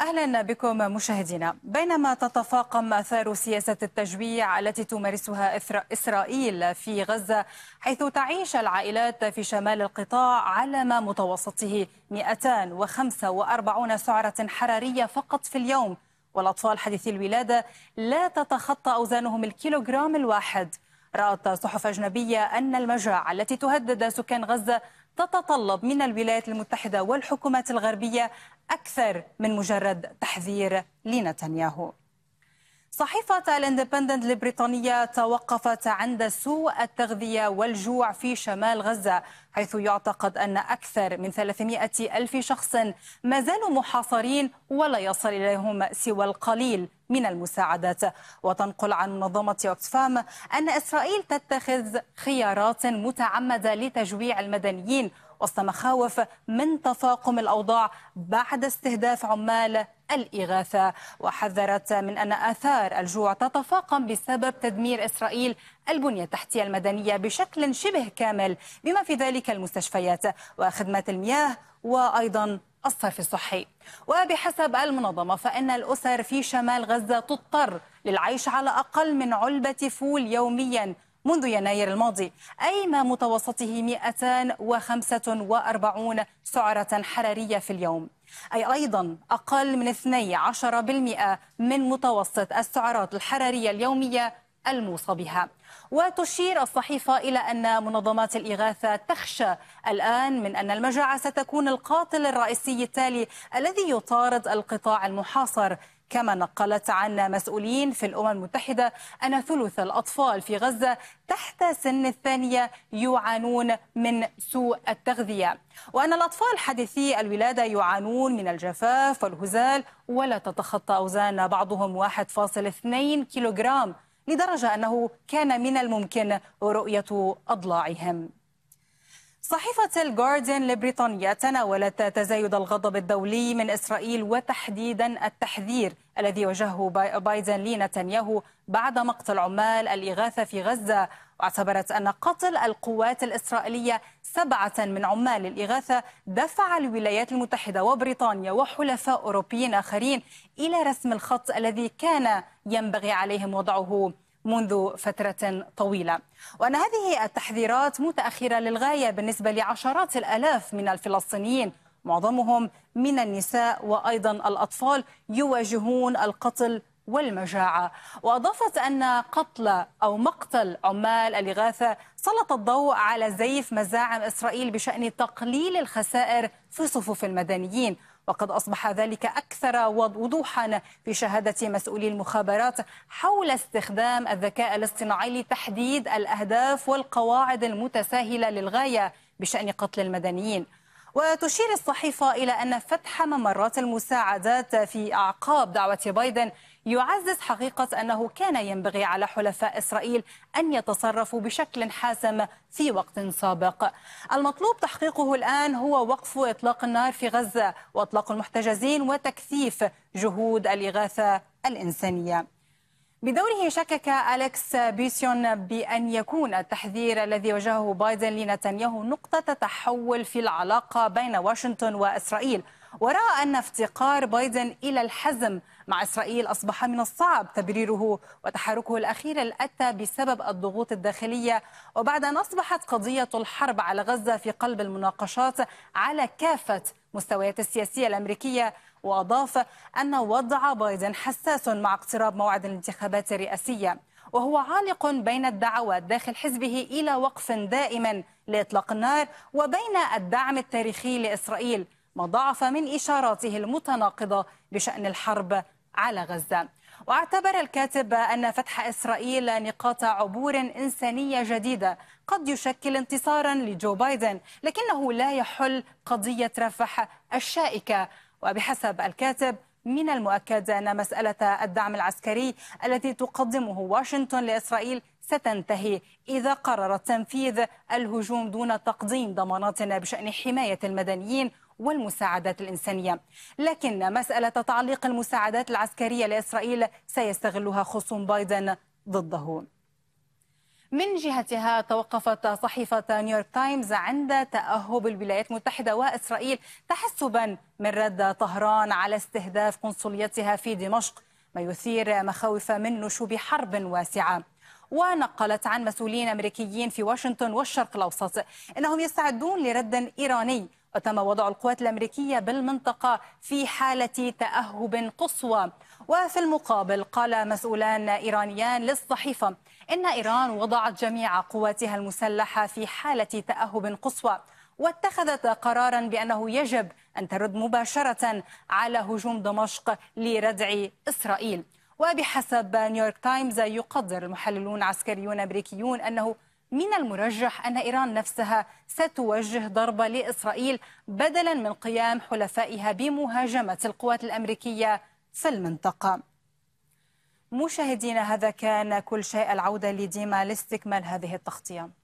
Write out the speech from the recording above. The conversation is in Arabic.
أهلا بكم مشاهدينا بينما تتفاقم أثار سياسة التجويع التي تمارسها إسرائيل في غزة حيث تعيش العائلات في شمال القطاع على ما متوسطه 245 سعرة حرارية فقط في اليوم والأطفال حديثي الولادة لا تتخطى أوزانهم الكيلوغرام الواحد رأت صحف أجنبية أن المجاعة التي تهدد سكان غزة تتطلب من الولايات المتحدة والحكومات الغربية أكثر من مجرد تحذير لنتنياهو صحيفة الاندبندنت البريطانية توقفت عند سوء التغذية والجوع في شمال غزة حيث يعتقد أن أكثر من 300 ألف شخص ما زالوا محاصرين ولا يصل إليهم سوى القليل من المساعدات وتنقل عن منظمة أوكسفام أن إسرائيل تتخذ خيارات متعمدة لتجويع المدنيين وسط مخاوف من تفاقم الأوضاع بعد استهداف عمال الإغاثة وحذرت من أن آثار الجوع تتفاقم بسبب تدمير إسرائيل البنية التحتية المدنية بشكل شبه كامل بما في ذلك المستشفيات وخدمات المياه وأيضا الصرف الصحي وبحسب المنظمة فإن الأسر في شمال غزة تضطر للعيش على أقل من علبة فول يومياً منذ يناير الماضي أي ما متوسطه 245 سعرة حرارية في اليوم أي أيضا أقل من 12% من متوسط السعرات الحرارية اليومية الموصى بها وتشير الصحيفة إلى أن منظمات الإغاثة تخشى الآن من أن المجاعة ستكون القاتل الرئيسي التالي الذي يطارد القطاع المحاصر كما نقلت عن مسؤولين في الأمم المتحدة أن ثلث الأطفال في غزة تحت سن الثانية يعانون من سوء التغذية وأن الأطفال حديثي الولادة يعانون من الجفاف والهزال ولا تتخطى أوزان بعضهم 1.2 كيلوغرام لدرجة أنه كان من الممكن رؤية أضلاعهم صحيفة الجارديان لبريطانيا تناولت تزايد الغضب الدولي من إسرائيل وتحديدا التحذير الذي وجهه بايدن لنتنياهو بعد مقتل عمال الإغاثة في غزة واعتبرت أن قتل القوات الإسرائيلية سبعة من عمال الإغاثة دفع الولايات المتحدة وبريطانيا وحلفاء أوروبيين آخرين إلى رسم الخط الذي كان ينبغي عليهم وضعه منذ فترة طويلة وأن هذه التحذيرات متأخرة للغاية بالنسبة لعشرات الألاف من الفلسطينيين معظمهم من النساء وأيضا الأطفال يواجهون القتل والمجاعة وأضافت أن قتل أو مقتل عمال الإغاثة سلط الضوء على زيف مزاعم إسرائيل بشأن تقليل الخسائر في صفوف المدنيين وقد أصبح ذلك أكثر وضوحا في شهادة مسؤولي المخابرات حول استخدام الذكاء الاصطناعي لتحديد الأهداف والقواعد المتساهلة للغاية بشأن قتل المدنيين وتشير الصحيفة إلى أن فتح ممرات المساعدات في أعقاب دعوة بايدن يعزز حقيقة أنه كان ينبغي على حلفاء إسرائيل أن يتصرفوا بشكل حاسم في وقت سابق المطلوب تحقيقه الآن هو وقف إطلاق النار في غزة وإطلاق المحتجزين وتكثيف جهود الإغاثة الإنسانية بدوره شكك أليكس بيسيون بأن يكون التحذير الذي وجهه بايدن لنتنياهو نقطة تحول في العلاقة بين واشنطن وإسرائيل وراى أن افتقار بايدن إلى الحزم مع إسرائيل أصبح من الصعب تبريره وتحركه الأخير الأتى بسبب الضغوط الداخلية وبعد أن أصبحت قضية الحرب على غزة في قلب المناقشات على كافة مستويات السياسية الأمريكية وأضاف أن وضع بايدن حساس مع اقتراب موعد الانتخابات الرئاسية وهو عالق بين الدعوات داخل حزبه إلى وقف دائم لإطلاق النار وبين الدعم التاريخي لإسرائيل ما ضعف من إشاراته المتناقضة بشأن الحرب على غزة واعتبر الكاتب أن فتح إسرائيل نقاط عبور إنسانية جديدة قد يشكل انتصارا لجو بايدن لكنه لا يحل قضية رفح الشائكة وبحسب الكاتب من المؤكد أن مسألة الدعم العسكري التي تقدمه واشنطن لإسرائيل ستنتهي إذا قررت تنفيذ الهجوم دون تقديم ضمانات بشأن حماية المدنيين والمساعدات الإنسانية لكن مسألة تعليق المساعدات العسكرية لإسرائيل سيستغلها خصوم بايدن ضده من جهتها توقفت صحيفة نيويورك تايمز عند تأهب الولايات المتحدة وإسرائيل تحسبا من رد طهران على استهداف قنصليتها في دمشق ما يثير مخاوف من نشوب حرب واسعة ونقلت عن مسؤولين أمريكيين في واشنطن والشرق الأوسط أنهم يستعدون لرد إيراني وتم وضع القوات الأمريكية بالمنطقة في حالة تأهب قصوى وفي المقابل قال مسؤولان إيرانيان للصحيفة إن إيران وضعت جميع قواتها المسلحة في حالة تأهب قصوى واتخذت قرارا بأنه يجب أن ترد مباشرة على هجوم دمشق لردع إسرائيل وبحسب نيويورك تايمز يقدر المحللون عسكريون أمريكيون أنه من المرجح أن إيران نفسها ستوجه ضربة لإسرائيل بدلا من قيام حلفائها بمهاجمة القوات الأمريكية في المنطقة مشاهدينا هذا كان كل شيء العودة لديما لاستكمال هذه التغطية